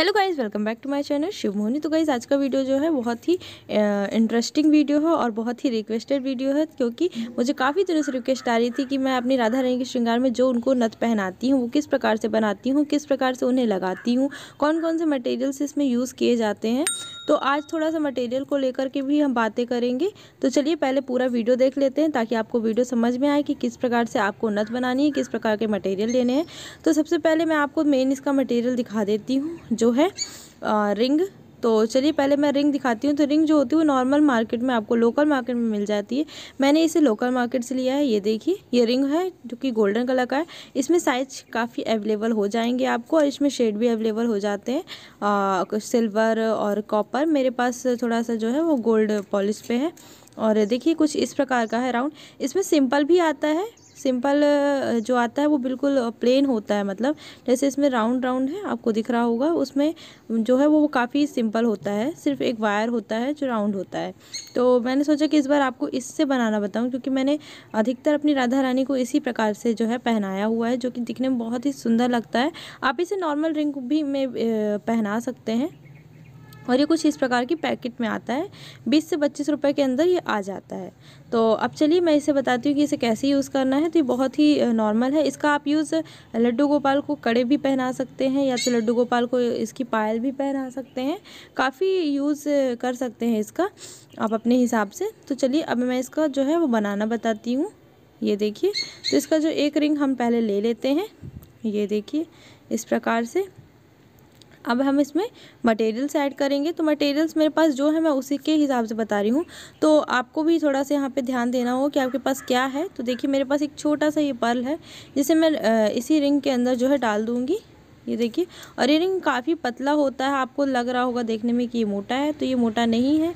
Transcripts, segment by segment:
hello guys welcome back to my channel Shiv Mohini तो guys आज का वीडियो जो है बहुत ही इंटरेस्टिंग वीडियो है और बहुत ही रिक्वेस्टेड वीडियो है क्योंकि मुझे काफ़ी तरह से रिक्वेस्ट आ रही थी कि मैं अपनी राधा रानी के श्रृंगार में जो उनको नथ पहनाती हूँ वो किस प्रकार से बनाती हूँ किस प्रकार से उन्हें लगाती हूँ कौन कौन से मटेरियल्स इसमें यूज़ किए जाते हैं तो आज थोड़ा सा मटेरियल को लेकर के भी हम बातें करेंगे तो चलिए पहले पूरा वीडियो देख लेते हैं ताकि आपको वीडियो समझ में आए कि किस प्रकार से आपको नत बनानी है किस प्रकार के मटेरियल लेने हैं तो सबसे पहले मैं आपको मेन इसका मटेरियल दिखा देती हूँ जो है रिंग तो चलिए पहले मैं रिंग दिखाती हूँ तो रिंग जो होती है वो नॉर्मल मार्केट में आपको लोकल मार्केट में मिल जाती है मैंने इसे लोकल मार्केट से लिया है ये देखिए ये रिंग है जो कि गोल्डन कलर का है इसमें साइज काफ़ी अवेलेबल हो जाएंगे आपको और इसमें शेड भी अवेलेबल हो जाते हैं सिल्वर और कॉपर मेरे पास थोड़ा सा जो है वो गोल्ड पॉलिश पे है और देखिए कुछ इस प्रकार का है राउंड इसमें सिंपल भी आता है सिंपल जो आता है वो बिल्कुल प्लेन होता है मतलब जैसे इसमें राउंड राउंड है आपको दिख रहा होगा उसमें जो है वो काफ़ी सिंपल होता है सिर्फ एक वायर होता है जो राउंड होता है तो मैंने सोचा कि इस बार आपको इससे बनाना बताऊँ क्योंकि मैंने अधिकतर अपनी राधा रानी को इसी प्रकार से जो है पहनाया हुआ है जो कि दिखने में बहुत ही सुंदर लगता है आप इसे नॉर्मल रिंग भी में पहना सकते हैं और ये कुछ इस प्रकार की पैकेट में आता है बीस से पच्चीस रुपये के अंदर ये आ जाता है तो अब चलिए मैं इसे बताती हूँ कि इसे कैसे यूज़ करना है तो ये बहुत ही नॉर्मल है इसका आप यूज़ लड्डू गोपाल को कड़े भी पहना सकते हैं या तो लड्डू गोपाल को इसकी पायल भी पहना सकते हैं काफ़ी यूज़ कर सकते हैं इसका आप अपने हिसाब से तो चलिए अब मैं इसका जो है वो बनाना बताती हूँ ये देखिए तो इसका जो एक रिंग हम पहले ले लेते हैं ये देखिए इस प्रकार से अब हम इसमें मटेरियल्स ऐड करेंगे तो मटेरियल्स मेरे पास जो है मैं उसी के हिसाब से बता रही हूँ तो आपको भी थोड़ा सा यहाँ पे ध्यान देना हो कि आपके पास क्या है तो देखिए मेरे पास एक छोटा सा ये पर्ल है जिसे मैं इसी रिंग के अंदर जो है डाल दूँगी ये देखिए और ये रिंग काफ़ी पतला होता है आपको लग रहा होगा देखने में कि ये मोटा है तो ये मोटा नहीं है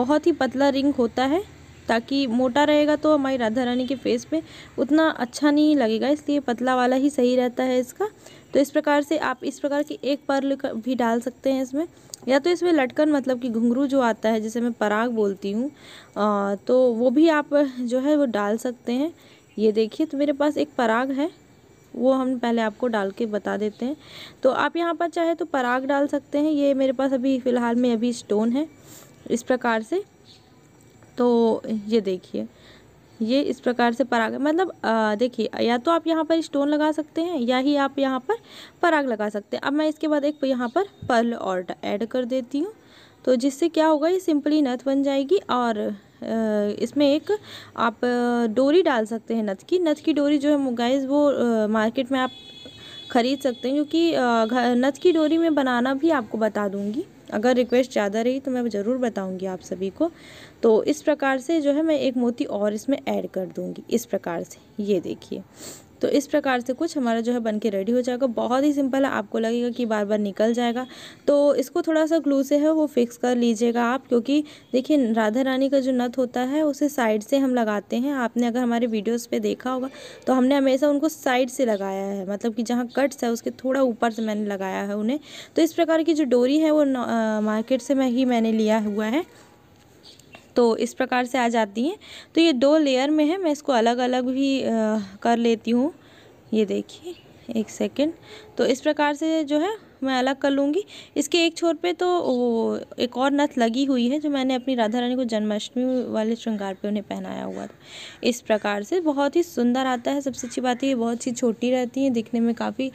बहुत ही पतला रिंग होता है ताकि मोटा रहेगा तो हमारी राधा रानी के फेस पे उतना अच्छा नहीं लगेगा इसलिए पतला वाला ही सही रहता है इसका तो इस प्रकार से आप इस प्रकार की एक पर्ल भी डाल सकते हैं इसमें या तो इसमें लटकन मतलब कि घुंघरू जो आता है जिसे मैं पराग बोलती हूँ तो वो भी आप जो है वो डाल सकते हैं ये देखिए तो मेरे पास एक पराग है वो हम पहले आपको डाल के बता देते हैं तो आप यहाँ पर चाहे तो पराग डाल सकते हैं ये मेरे पास अभी फ़िलहाल में अभी स्टोन है इस प्रकार से तो ये देखिए ये इस प्रकार से पराग मतलब देखिए या तो आप यहाँ पर स्टोन लगा सकते हैं या ही आप यहाँ पर पराग लगा सकते हैं अब मैं इसके बाद एक यहाँ पर पर्ल और ऐड कर देती हूँ तो जिससे क्या होगा ये सिंपली नथ बन जाएगी और इसमें एक आप डोरी डाल सकते हैं नथ की नथ की डोरी जो है गाइज वो मार्केट में आप ख़रीद सकते हैं क्योंकि नथ की डोरी में बनाना भी आपको बता दूँगी अगर रिक्वेस्ट ज़्यादा रही तो मैं ज़रूर बताऊँगी आप सभी को तो इस प्रकार से जो है मैं एक मोती और इसमें ऐड कर दूँगी इस प्रकार से ये देखिए तो इस प्रकार से कुछ हमारा जो है बन के रेडी हो जाएगा बहुत ही सिंपल है आपको लगेगा कि बार बार निकल जाएगा तो इसको थोड़ा सा ग्लू से है वो फिक्स कर लीजिएगा आप क्योंकि देखिए राधा रानी का जो नत होता है उसे साइड से हम लगाते हैं आपने अगर हमारे वीडियोज़ पर देखा होगा तो हमने हमेशा उनको साइड से लगाया है मतलब कि जहाँ कट्स है उसके थोड़ा ऊपर से मैंने लगाया है उन्हें तो इस प्रकार की जो डोरी है वो मार्केट से मैं ही मैंने लिया हुआ है तो इस प्रकार से आ जाती हैं तो ये दो लेयर में है मैं इसको अलग अलग भी आ, कर लेती हूँ ये देखिए एक सेकेंड तो इस प्रकार से जो है मैं अलग कर लूँगी इसके एक छोर पे तो एक और नथ लगी हुई है जो मैंने अपनी राधा रानी को जन्माष्टमी वाले श्रृंगार पे उन्हें पहनाया हुआ था इस प्रकार से बहुत ही सुंदर आता है सबसे अच्छी बात है ये बहुत सी छोटी रहती हैं दिखने में काफ़ी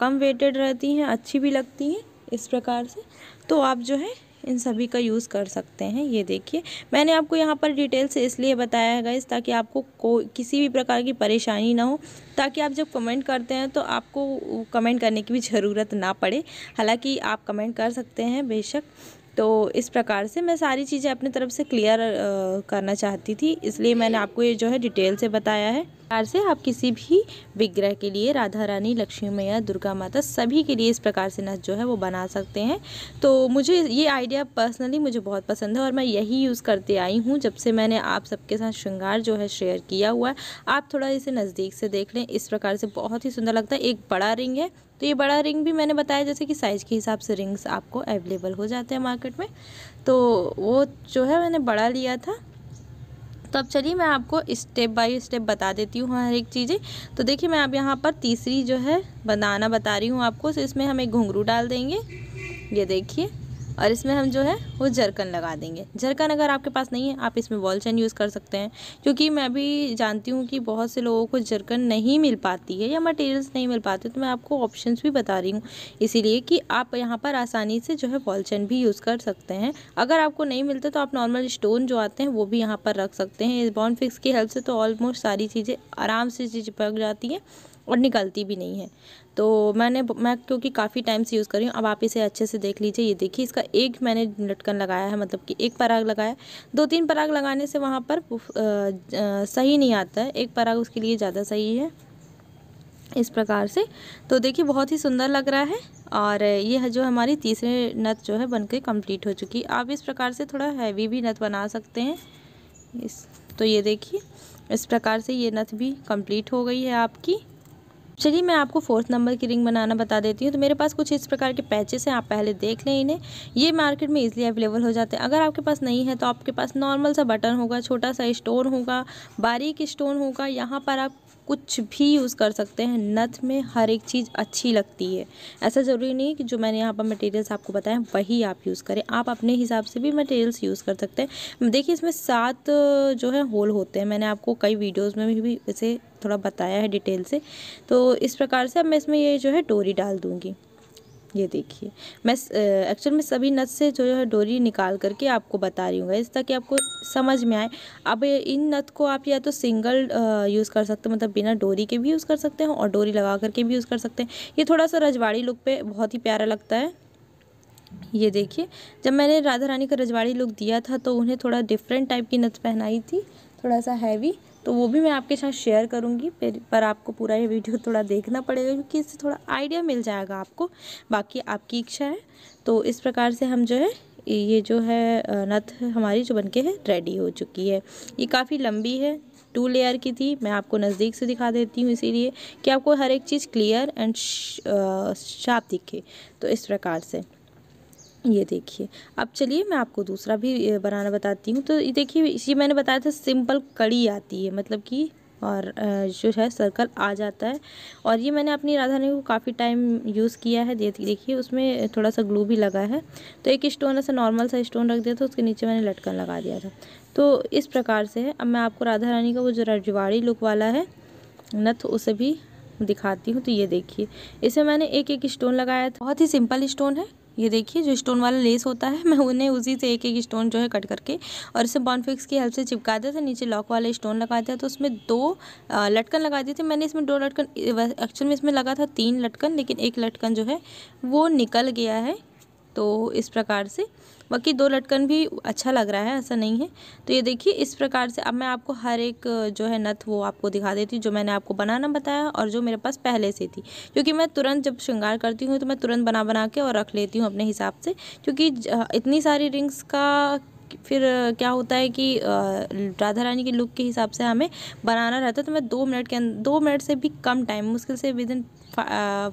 कम वेटेड रहती हैं अच्छी भी लगती हैं इस प्रकार से तो आप जो है इन सभी का यूज़ कर सकते हैं ये देखिए मैंने आपको यहाँ पर डिटेल से इसलिए बताया है ताकि आपको को किसी भी प्रकार की परेशानी ना हो ताकि आप जब कमेंट करते हैं तो आपको कमेंट करने की भी ज़रूरत ना पड़े हालांकि आप कमेंट कर सकते हैं बेशक तो इस प्रकार से मैं सारी चीज़ें अपनी तरफ से क्लियर करना चाहती थी इसलिए मैंने आपको ये जो है डिटेल से बताया है प्रकार से आप किसी भी विग्रह के लिए राधा रानी लक्ष्मी मैया दुर्गा माता सभी के लिए इस प्रकार से नथ जो है वो बना सकते हैं तो मुझे ये आइडिया पर्सनली मुझे बहुत पसंद है और मैं यही यूज़ करते आई हूँ जब से मैंने आप सबके साथ श्रृंगार जो है शेयर किया हुआ है आप थोड़ा इसे नज़दीक से देख लें इस प्रकार से बहुत ही सुंदर लगता है एक बड़ा रिंग है तो ये बड़ा रिंग भी मैंने बताया जैसे कि साइज़ के हिसाब से रिंग्स आपको अवेलेबल हो जाते हैं मार्केट में तो वो जो है मैंने बड़ा लिया था तो अब चलिए मैं आपको स्टेप बाय स्टेप बता देती हूँ हर एक चीज़ें तो देखिए मैं अब यहाँ पर तीसरी जो है बनाना बता रही हूँ आपको इसमें हम एक घुंघरू डाल देंगे ये देखिए और इसमें हम जो है वो जरकन लगा देंगे झरकन अगर आपके पास नहीं है आप इसमें वॉल चैन यूज़ कर सकते हैं क्योंकि मैं भी जानती हूँ कि बहुत से लोगों को जरकन नहीं मिल पाती है या मटेरियल्स नहीं मिल पाते तो मैं आपको ऑप्शन भी बता रही हूँ इसीलिए कि आप यहाँ पर आसानी से जो है वॉल चैन भी यूज़ कर सकते हैं अगर आपको नहीं मिलते तो आप नॉर्मल स्टोन जो आते हैं वो भी यहाँ पर रख सकते हैं इस बॉन फिक्स की हेल्प से तो ऑलमोस्ट सारी चीज़ें आराम से चिपक जाती हैं और निकलती भी नहीं है तो मैंने मैं क्योंकि काफ़ी टाइम से यूज़ कर रही हूँ अब आप इसे अच्छे से देख लीजिए ये देखिए इसका एक मैंने लटकन लगाया है मतलब कि एक पराग लगाया दो तीन पराग लगाने से वहाँ पर सही नहीं आता है एक पराग उसके लिए ज़्यादा सही है इस प्रकार से तो देखिए बहुत ही सुंदर लग रहा है और ये है जो हमारी तीसरे नत जो है बनकर कंप्लीट कम्प्लीट हो चुकी आप इस प्रकार से थोड़ा हैवी भी नत बना सकते हैं इस तो ये देखिए इस प्रकार से ये नत भी कंप्लीट हो गई है आपकी चलिए मैं आपको फोर्थ नंबर की रिंग बनाना बता देती हूँ तो मेरे पास कुछ इस प्रकार के पैचेस हैं आप पहले देख लें इन्हें ये मार्केट में ईजिली अवेलेबल हो जाते हैं अगर आपके पास नहीं है तो आपके पास नॉर्मल सा बटन होगा छोटा सा स्टोन होगा बारीक स्टोन होगा यहाँ पर आप कुछ भी यूज़ कर सकते हैं नथ में हर एक चीज़ अच्छी लगती है ऐसा ज़रूरी नहीं कि जो मैंने यहाँ पर मटेरियल्स आपको बताएं वही आप यूज़ करें आप अपने हिसाब से भी मटेरियल्स यूज़ कर सकते हैं देखिए इसमें सात जो है होल होते हैं मैंने आपको कई वीडियोज़ में भी इसे थोड़ा बताया है डिटेल से तो इस प्रकार से अब मैं इसमें ये जो है डोरी डाल दूँगी ये देखिए मैं एक्चुअल में सभी नथ से जो है डोरी निकाल करके आपको बता रही हूँ इस ताकि आपको समझ में आए अब इन नट को आप या तो सिंगल यूज़ कर सकते हैं मतलब बिना डोरी के भी यूज़ कर सकते हैं और डोरी लगा करके भी यूज़ कर सकते हैं ये थोड़ा सा रजवाड़ी लुक पे बहुत ही प्यारा लगता है ये देखिए जब मैंने राधा रानी का रजवाड़ी लुक दिया था तो उन्हें थोड़ा डिफरेंट टाइप की नथ पहनाई थी थोड़ा सा हैवी तो वो भी मैं आपके साथ शेयर करूँगी पर आपको पूरा ये वीडियो थोड़ा देखना पड़ेगा क्योंकि इससे थोड़ा आइडिया मिल जाएगा आपको बाकी आपकी इच्छा है तो इस प्रकार से हम जो है ये जो है नथ हमारी जो बनके है रेडी हो चुकी है ये काफ़ी लंबी है टू लेयर की थी मैं आपको नज़दीक से दिखा देती हूँ इसीलिए कि आपको हर एक चीज़ क्लियर एंड शार्प दिखे तो इस प्रकार से ये देखिए अब चलिए मैं आपको दूसरा भी बनाना बताती हूँ तो ये देखिए ये मैंने बताया था सिंपल कड़ी आती है मतलब कि और जो है सर्कल आ जाता है और ये मैंने अपनी राजधानी को काफ़ी टाइम यूज़ किया है देखिए उसमें थोड़ा सा ग्लू भी लगा है तो एक स्टोन ऐसा नॉर्मल सा स्टोन रख दिया था उसके नीचे मैंने लटकन लगा दिया था तो इस प्रकार से है अब मैं आपको राधा रानी का वो जो रजवाड़ी लुक वाला है नथ उसे भी दिखाती हूँ तो ये देखिए इसे मैंने एक एक स्टोन लगाया था बहुत ही सिंपल स्टोन है ये देखिए जो स्टोन वाला लेस होता है मैं उन्हें उसी से एक एक स्टोन जो है कट करके और इसे फिक्स की हेल्प से चिपका दिया था नीचे लॉक वाले स्टोन लगा दिया तो उसमें दो लटकन लगा दी थी मैंने इसमें दो लटकन एक्चुअल में इसमें लगा था तीन लटकन लेकिन एक लटकन जो है वो निकल गया है तो इस प्रकार से बाकी दो लटकन भी अच्छा लग रहा है ऐसा नहीं है तो ये देखिए इस प्रकार से अब मैं आपको हर एक जो है नथ वो आपको दिखा देती हूँ जो मैंने आपको बनाना बताया और जो मेरे पास पहले से थी क्योंकि मैं तुरंत जब श्रृंगार करती हूँ तो मैं तुरंत बना बना के और रख लेती हूँ अपने हिसाब से क्योंकि इतनी सारी रिंग्स का फिर क्या होता है कि राधा रानी के लुक के हिसाब से हमें बनाना रहता है तो मैं दो मिनट के अं, दो मिनट से भी कम टाइम मुश्किल से within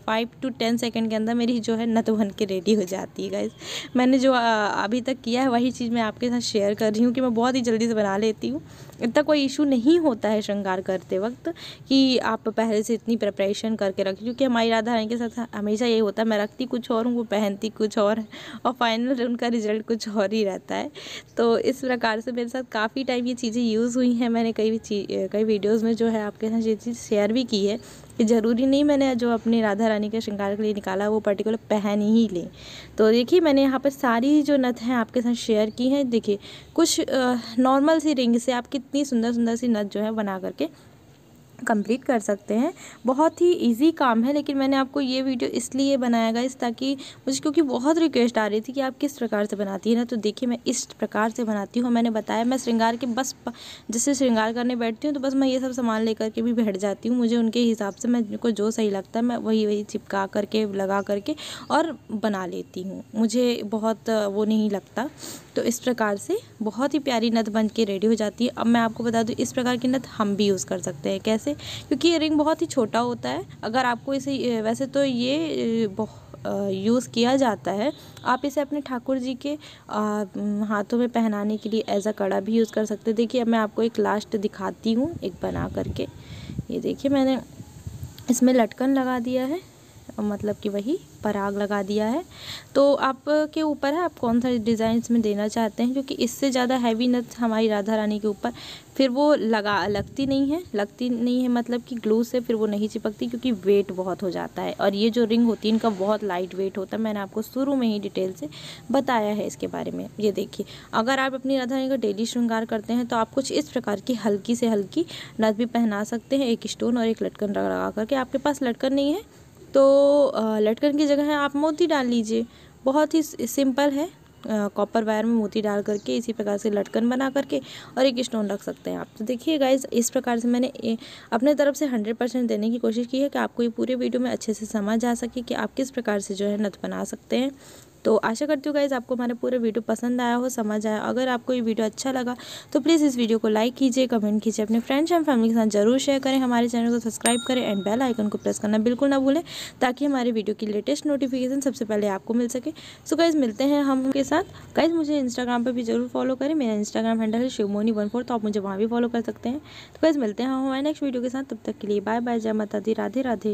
five to ten second के अंदर मेरी जो है नत बन के रेडी हो जाती है गाइज मैंने जो अभी तक किया है वही चीज़ मैं आपके साथ शेयर कर रही हूँ कि मैं बहुत ही जल्दी से बना लेती हूँ इतना कोई इशू नहीं होता है श्रृंगार करते वक्त कि आप पहले से इतनी प्रिपरेशन करके रखें क्योंकि हमारी राधा रानी के साथ हमेशा यही होता है मैं रखती कुछ और हूँ वो पहनती कुछ और और फाइनल उनका रिजल्ट कुछ और ही रहता है तो इस प्रकार से मेरे साथ काफ़ी टाइम ये चीज़ें यूज़ हुई हैं मैंने कई कई वीडियोज़ में जो है आपके साथ ये चीज़ शेयर भी की है कि ज़रूरी नहीं मैंने जो अपने राधा रानी के श्रृंगार के लिए निकाला वो पर्टिकुलर पहन ही लें तो देखिए मैंने यहाँ पर सारी जो नथ हैं आपके साथ शेयर की हैं देखिए कुछ नॉर्मल सी रिंग से आप कितनी सुंदर सुंदर सी नथ जो है बना करके कंप्लीट कर सकते हैं बहुत ही इजी काम है लेकिन मैंने आपको ये वीडियो इसलिए बनाया गया इस ताकि मुझे क्योंकि बहुत रिक्वेस्ट आ रही थी कि आप किस प्रकार से बनाती है ना तो देखिए मैं इस प्रकार से बनाती हूँ मैंने बताया मैं श्रृंगार के बस जैसे श्रृंगार करने बैठती हूँ तो बस मैं ये सब सामान लेकर के भी बैठ जाती हूँ मुझे उनके हिसाब से मैं को जो सही लगता है मैं वही वही चिपका करके लगा करके और बना लेती हूँ मुझे बहुत वो नहीं लगता तो इस प्रकार से बहुत ही प्यारी नथ बन के रेडी हो जाती है अब मैं आपको बता दूँ इस प्रकार की नथ हम भी यूज़ कर सकते हैं कैसे से क्योंकि ये रिंग बहुत ही छोटा होता है अगर आपको इसे वैसे तो ये यूज़ किया जाता है आप इसे अपने ठाकुर जी के हाथों में पहनाने के लिए एज अ कड़ा भी यूज़ कर सकते देखिए मैं आपको एक लास्ट दिखाती हूँ एक बना करके ये देखिए मैंने इसमें लटकन लगा दिया है मतलब कि वही पराग लगा दिया है तो आपके ऊपर है आप कौन सा डिज़ाइन इसमें देना चाहते हैं क्योंकि इससे ज़्यादा हैवी नथ हमारी राधा रानी के ऊपर फिर वो लगा लगती नहीं है लगती नहीं है मतलब कि ग्लू से फिर वो नहीं चिपकती क्योंकि वेट बहुत हो जाता है और ये जो रिंग होती है इनका बहुत लाइट वेट होता है मैंने आपको शुरू में ही डिटेल से बताया है इसके बारे में ये देखिए अगर आप अपनी राधा रानी का डेली श्रृंगार करते हैं तो आप कुछ इस प्रकार की हल्की से हल्की नथ भी पहना सकते हैं एक स्टोन और एक लटकन लगा करके आपके पास लटकन नहीं है तो लटकन की जगह आप मोती डाल लीजिए बहुत ही सिंपल है कॉपर वायर में मोती डाल करके इसी प्रकार से लटकन बना करके और एक स्टोन रख सकते हैं आप तो देखिए गाइज इस प्रकार से मैंने अपने तरफ से हंड्रेड परसेंट देने की कोशिश की है कि आपको ये पूरे वीडियो में अच्छे से समझ आ सके कि आप किस प्रकार से जो है नथ बना सकते हैं तो आशा करती हूँ गाइज़ आपको हमारा पूरा वीडियो पसंद आया हो समझ आया अगर आपको ये वीडियो अच्छा लगा तो प्लीज़ इस वीडियो को लाइक कीजिए कमेंट कीजिए अपने फ्रेंड्स एंड फैमिली के साथ जरूर शेयर करें हमारे चैनल को सब्सक्राइब करें एंड बेल आइकन को प्रेस करना बिल्कुल ना भूलें ताकि हमारे वीडियो की लेटेस्ट नोटिफिकेशन सबसे पहले आपको मिल सके सो गाइज़ मिलते हैं हम के साथ गाइज़ मुझे इंस्टाग्राम पर भी जरूर फॉलो करें मेरा इंस्टाग्राम हैंडल है शिवमोनी वन फोर तो आप मुझे वहाँ भी फॉलो कर सकते हैं तो गाइज़ मिलते हैं हम हमारे नेक्स्ट वीडियो के साथ तब तक के लिए बाय बाय जय माता दी राधे राधे